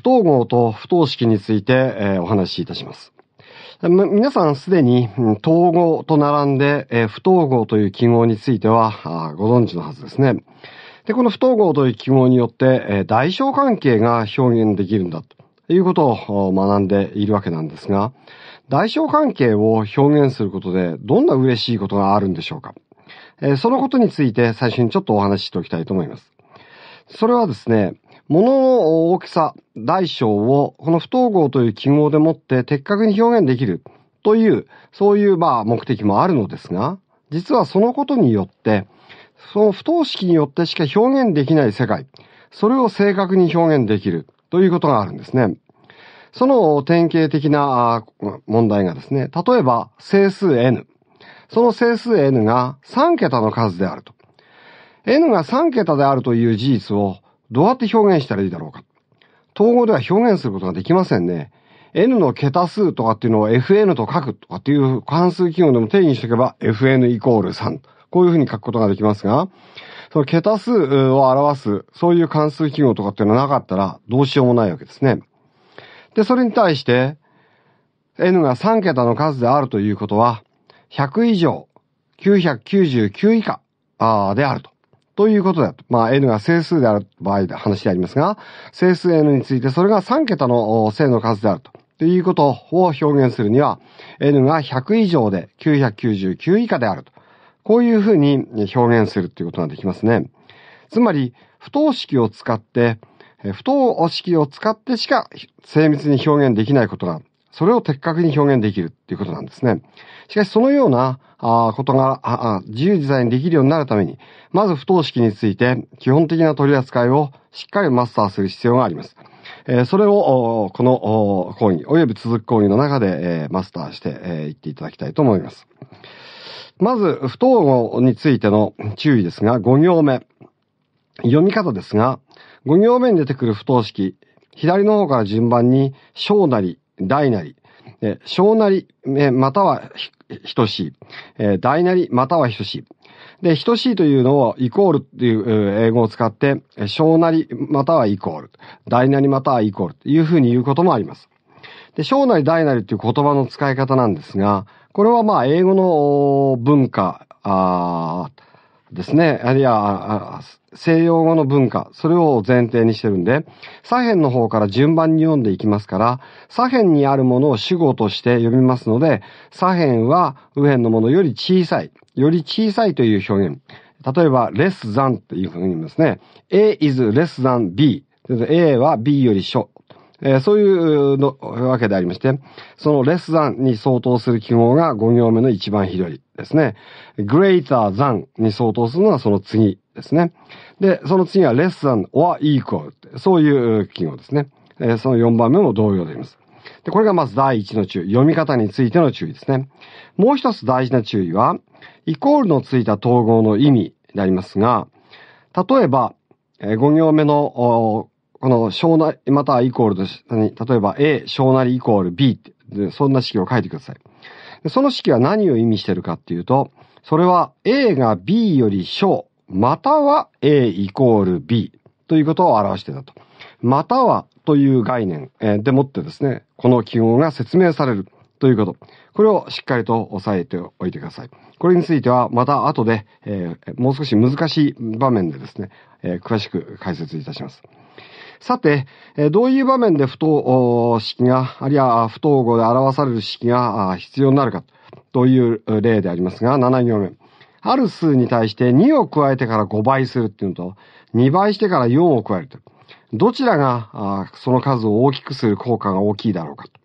不統合と不等式について、えお話しいたします。皆さんすでに統合と並んで、え不統合という記号についてはご存知のはずですね。で、この不統合という記号によって、え代償関係が表現できるんだということを学んでいるわけなんですが、代償関係を表現することでどんな嬉しいことがあるんでしょうか。えそのことについて最初にちょっとお話ししておきたいと思います。それはですね、物の大きさ、大小をこの不等号という記号でもって的確に表現できるという、そういうまあ目的もあるのですが、実はそのことによって、その不等式によってしか表現できない世界、それを正確に表現できるということがあるんですね。その典型的な問題がですね、例えば整数 n。その整数 n が3桁の数であると。n が3桁であるという事実をどうやって表現したらいいだろうか。統合では表現することができませんね。n の桁数とかっていうのを fn と書くとかっていう関数記号でも定義しておけば fn イコール3。こういうふうに書くことができますが、その桁数を表す、そういう関数記号とかっていうのはなかったらどうしようもないわけですね。で、それに対して、n が3桁の数であるということは、100以上、999以下であると。ということだと。まあ、n が整数である場合で話でありますが、整数 n についてそれが3桁の正の数であると。ということを表現するには、n が100以上で999以下であると。こういうふうに表現するということができますね。つまり、不等式を使って、不等式を使ってしか精密に表現できないことがそれを的確に表現できるっていうことなんですね。しかしそのようなあことがああ自由自在にできるようになるために、まず不等式について基本的な取り扱いをしっかりマスターする必要があります。えー、それをこの講義及び続く講義の中で、えー、マスターしてい、えー、っていただきたいと思います。まず、不等号についての注意ですが、5行目。読み方ですが、5行目に出てくる不等式、左の方から順番に小なり、大なり、え小なり、えまたは等しい、え大なり、または等しい。で、等しいというのをイコールという英語を使って、小なり、またはイコール、大なり、またはイコールというふうに言うこともあります。で、小なり、大なりという言葉の使い方なんですが、これはまあ英語の文化、ですね。あるいは、西洋語の文化、それを前提にしてるんで、左辺の方から順番に読んでいきますから、左辺にあるものを主語として読みますので、左辺は右辺のものより小さい、より小さいという表現。例えば、less than というふうに言いますね。A is less than B。A は B より小えー、そういうのわけでありまして、そのレッスザンに相当する記号が5行目の一番左ですね。グレイターザンに相当するのはその次ですね。で、その次はレッ h a ン or equal。そういう記号ですね。えー、その4番目も同様であります。で、これがまず第1の注意。読み方についての注意ですね。もう一つ大事な注意は、イコールのついた統合の意味でありますが、例えば、5行目のあの、小なり、またはイコールとし、例えば A、小なりイコール B って、そんな式を書いてください。その式は何を意味してるかっていうと、それは A が B より小、または A イコール B ということを表していたと。またはという概念でもってですね、この記号が説明される。ということ。これをしっかりと押さえておいてください。これについてはまた後で、えー、もう少し難しい場面でですね、えー、詳しく解説いたします。さて、えどういう場面で不等式が、あるいは不等号で表される式が必要になるかという例でありますが、7行目。ある数に対して2を加えてから5倍するっていうのと、2倍してから4を加えると。どちらがその数を大きくする効果が大きいだろうかと。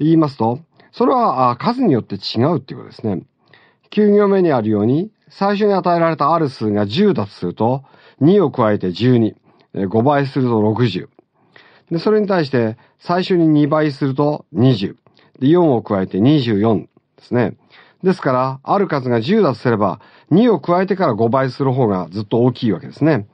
言いますと、それは数によって違うっていうことですね。9行目にあるように、最初に与えられたある数が10だとすると、2を加えて12、5倍すると60。で、それに対して、最初に2倍すると20。で、4を加えて24ですね。ですから、ある数が10だとすれば、2を加えてから5倍する方がずっと大きいわけですね。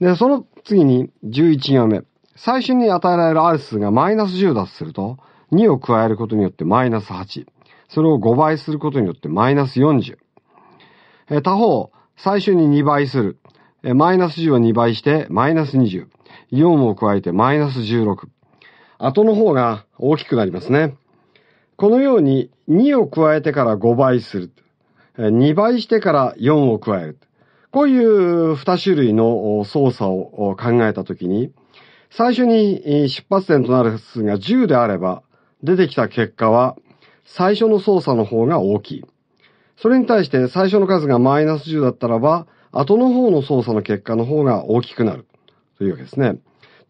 で、その次に11行目。最初に与えられる R 数がマイナス10だとすると、2を加えることによってマイナス8。それを5倍することによってマイナス40。え他方、最初に2倍する。えマイナス10は2倍してマイナス20。4を加えてマイナス16。後の方が大きくなりますね。このように2を加えてから5倍する。2倍してから4を加える。こういう2種類の操作を考えたときに、最初に出発点となる数が10であれば、出てきた結果は最初の操作の方が大きい。それに対して最初の数がマイナス10だったらば、後の方の操作の結果の方が大きくなるというわけですね。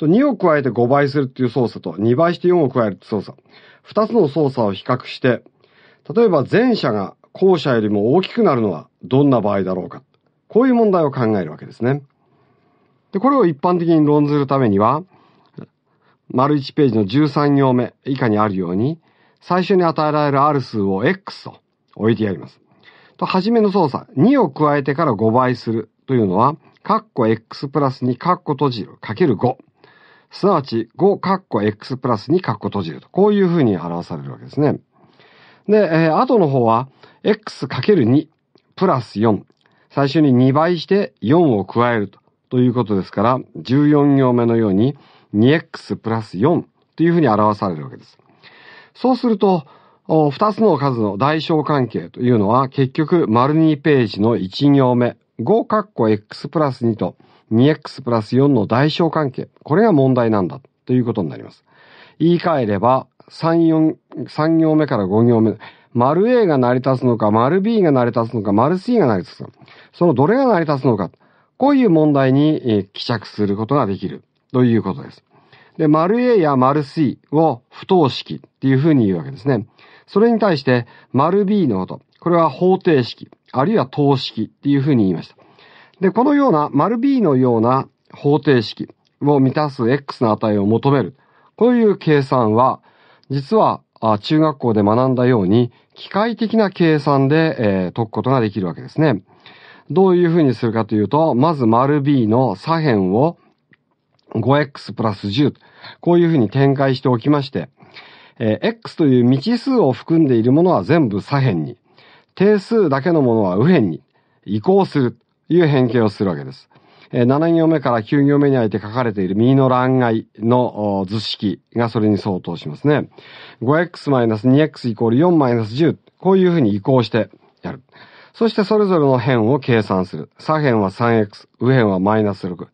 2を加えて5倍するっていう操作と2倍して4を加えるって操作。2つの操作を比較して、例えば前者が後者よりも大きくなるのはどんな場合だろうか。こういう問題を考えるわけですね。で、これを一般的に論ずるためには、丸1ページの13行目以下にあるように、最初に与えられる R 数を X と置いてやります。と、はじめの操作、2を加えてから5倍するというのは、カッコ X プラスにカッコ閉じるかける5。すなわち5カッコ X プラスにカッコ閉じると。こういうふうに表されるわけですね。で、えー、後の方は、X かける2プラス4。最初に2倍して4を加えると。ということですから、14行目のように 2x プラス4というふうに表されるわけです。そうすると、2つの数の代償関係というのは結局、丸2ページの1行目、5カッコ x プラス2と 2x プラス4の代償関係、これが問題なんだということになります。言い換えれば、3、4、行目から5行目、丸 A が成り立つのか、丸 B が成り立つのか、丸 C が成り立つのか、そのどれが成り立つのか、こういう問題に希釈することができるということです。で、丸 A や丸 C を不等式っていうふうに言うわけですね。それに対して丸 B のこと、これは方程式、あるいは等式っていうふうに言いました。で、このような丸 B のような方程式を満たす X の値を求める。こういう計算は、実は中学校で学んだように機械的な計算で、えー、解くことができるわけですね。どういうふうにするかというと、まず丸 B の左辺を 5x プラス10。こういうふうに展開しておきまして、えー、x という未知数を含んでいるものは全部左辺に、定数だけのものは右辺に移行するという変形をするわけです。えー、7行目から9行目にあえて書かれている右の欄外の図式がそれに相当しますね。5x-2x イコール4-10。こういうふうに移行してやる。そしてそれぞれの辺を計算する。左辺は 3x、右辺はマイナス6。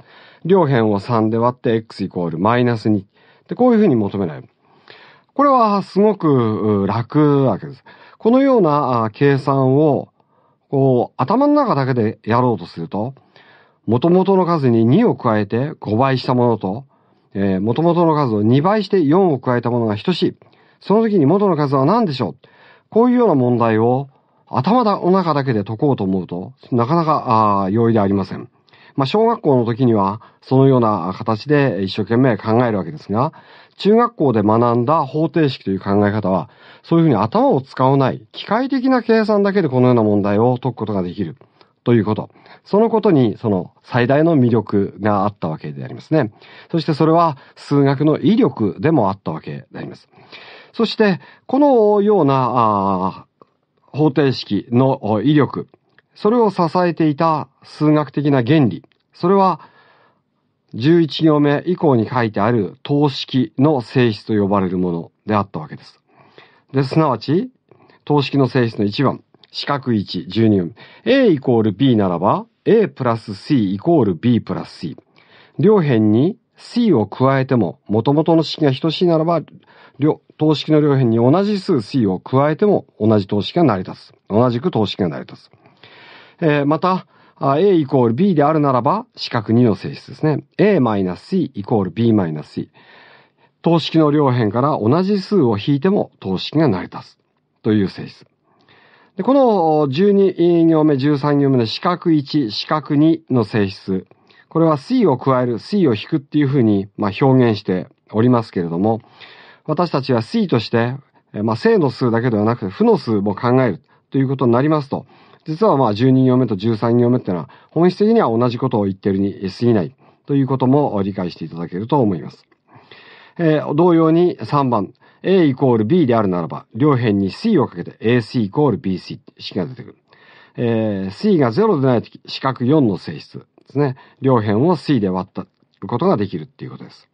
両辺を3で割って x イコールマイナス2。で、こういうふうに求められる。これはすごく楽わけです。このような計算を、こう、頭の中だけでやろうとすると、元々の数に2を加えて5倍したものと、えー、元々の数を2倍して4を加えたものが等しい。その時に元の数は何でしょうこういうような問題を頭だ、お腹だけで解こうと思うと、なかなか、容易でありません。まあ、小学校の時には、そのような形で一生懸命考えるわけですが、中学校で学んだ方程式という考え方は、そういうふうに頭を使わない、機械的な計算だけでこのような問題を解くことができる。ということ。そのことに、その最大の魅力があったわけでありますね。そしてそれは数学の威力でもあったわけであります。そして、このような、方程式の威力、それを支えていた数学的な原理、それは11行目以降に書いてある等式の性質と呼ばれるものであったわけです。です。なわち、等式の性質の1番、四角1、12分。A イコール B ならば、A プラス C イコール B プラス C。両辺に c を加えても、元々の式が等しいならば、等式の両辺に同じ数 c を加えても、同じ等式が成り立つ。同じく等式が成り立つ。えー、また、a イコール b であるならば、四角2の性質ですね。a-c イコール b-c。等式の両辺から同じ数を引いても等式が成り立つ。という性質。でこの12行目、13行目の四角1、四角2の性質。これは水を加える、水を引くっていうふうに、ま表現しておりますけれども、私たちは水として、まあ、正の数だけではなくて、負の数も考えるということになりますと、実はまあ12行目と13行目っていうのは、本質的には同じことを言ってるに過ぎないということも理解していただけると思います。えー、同様に3番、A イコール B であるならば、両辺に C をかけて AC イコール BC 式が出てくる。えー、C が0でないとき、四角4の性質。ですね。両辺を C で割ったことができるっていうことです。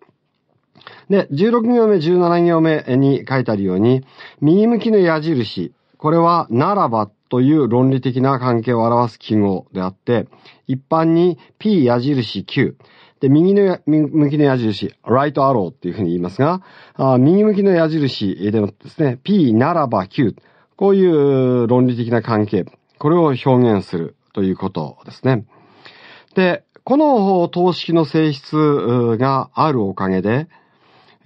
で、16行目、17行目に書いてあるように、右向きの矢印、これはならばという論理的な関係を表す記号であって、一般に P 矢印 Q。で、右の向きの矢印、right arrow っていうふうに言いますが、あ右向きの矢印でもですね、P ならば Q。こういう論理的な関係、これを表現するということですね。で、この等式の性質があるおかげで、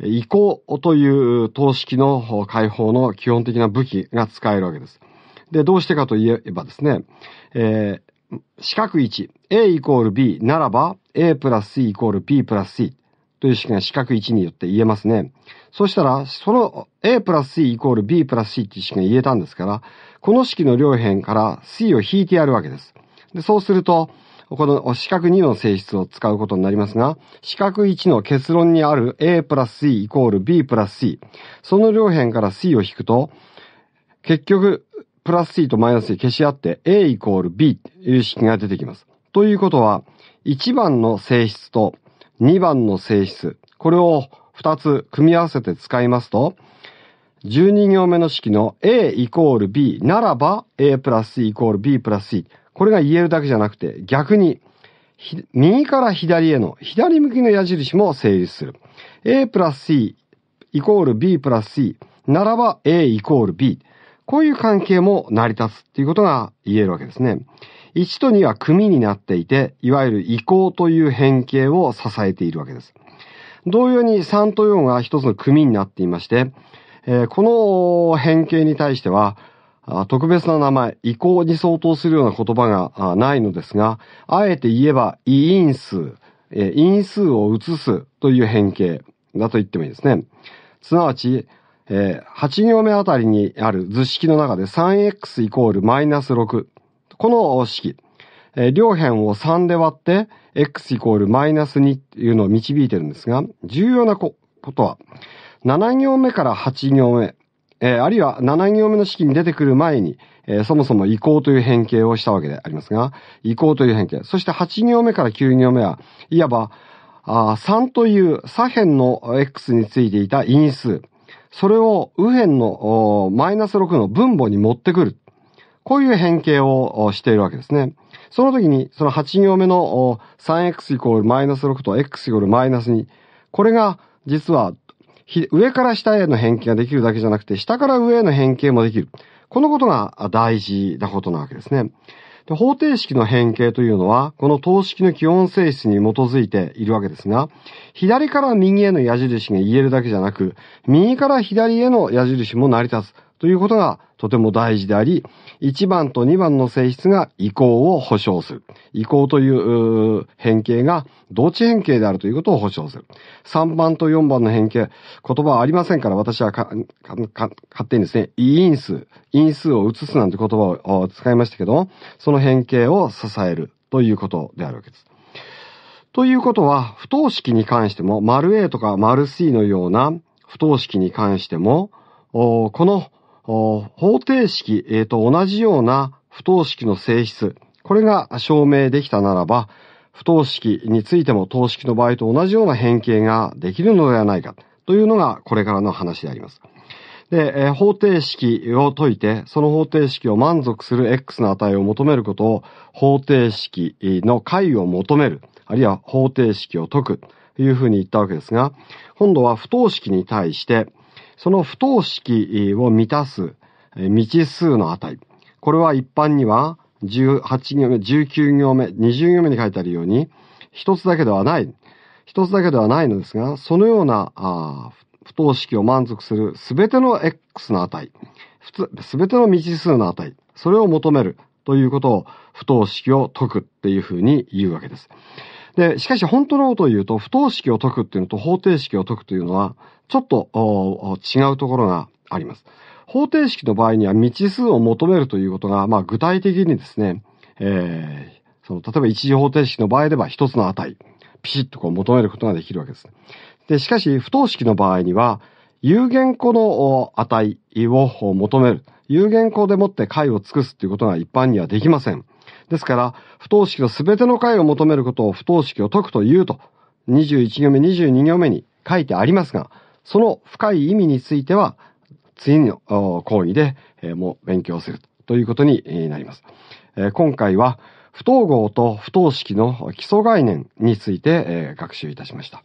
移行という等式の解放の基本的な武器が使えるわけです。で、どうしてかといえばですね、えー、四角1、A イコール B ならば、A プラス C イコール B プラス C という式が四角1によって言えますね。そしたら、その A プラス C イコール B プラス C っていう式が言えたんですから、この式の両辺から C を引いてやるわけです。で、そうすると、この四角2の性質を使うことになりますが、四角1の結論にある A プラス C イコール B プラス C、その両辺から C を引くと、結局、プラス C とマイナス C 消し合って A イコール B という式が出てきます。ということは、1番の性質と2番の性質、これを2つ組み合わせて使いますと、12行目の式の A イコール B ならば A プラス C イコール B プラス C。これが言えるだけじゃなくて、逆に、右から左への左向きの矢印も成立する。A プラス C イコール B プラス C ならば A イコール B。こういう関係も成り立つっていうことが言えるわけですね。1と2は組になっていて、いわゆる移行という変形を支えているわけです。同様に3と4が一つの組になっていまして、えー、この変形に対しては、特別な名前、意向に相当するような言葉がないのですが、あえて言えば、異因数、因数を移すという変形だと言ってもいいですね。すなわち、8行目あたりにある図式の中で 3x イコールマイナス6。この式、両辺を3で割って、x イコールマイナス2というのを導いてるんですが、重要なことは、7行目から8行目、えー、あるいは7行目の式に出てくる前に、えー、そもそも移行という変形をしたわけでありますが、移行という変形。そして8行目から9行目は、いわば、あ3という左辺の x についていた因数。それを右辺のマイナス6の分母に持ってくる。こういう変形をしているわけですね。その時に、その8行目の 3x イコールマイナス6と x イコールマイナス2。これが実は上から下への変形ができるだけじゃなくて、下から上への変形もできる。このことが大事なことなわけですね。で方程式の変形というのは、この等式の基本性質に基づいているわけですが、左から右への矢印が言えるだけじゃなく、右から左への矢印も成り立つ。ということがとても大事であり、1番と2番の性質が移行を保証する。移行という変形が同値変形であるということを保証する。3番と4番の変形、言葉はありませんから私は勝手にですね、因数、因数を移すなんて言葉を使いましたけど、その変形を支えるということであるわけです。ということは、不等式に関しても、丸 A とか丸 C のような不等式に関しても、この方程式、と同じような不等式の性質、これが証明できたならば、不等式についても等式の場合と同じような変形ができるのではないかというのがこれからの話であります。で、方程式を解いて、その方程式を満足する x の値を求めることを方程式の解を求める、あるいは方程式を解くというふうに言ったわけですが、今度は不等式に対して、その不等式を満たす未知数の値。これは一般には18行目、19行目、20行目に書いてあるように、一つだけではない。一つだけではないのですが、そのような不等式を満足するすべての x の値、すべての未知数の値、それを求めるということを不等式を解くっていうふうに言うわけです。で、しかし本当のことを言うと、不等式を解くっていうのと方程式を解くというのは、ちょっと違うところがあります。方程式の場合には未知数を求めるということが、まあ具体的にですね、えー、その、例えば一次方程式の場合では一つの値、ピシッとこう求めることができるわけです。で、しかし、不等式の場合には、有限個の値を求める。有限個でもって解を尽くすということが一般にはできません。ですから、不等式の全ての解を求めることを不等式を解くというと、21行目、22行目に書いてありますが、その深い意味については、次の講義で、えもう勉強するということになります。え今回は、不等号と不等式の基礎概念について、え学習いたしました。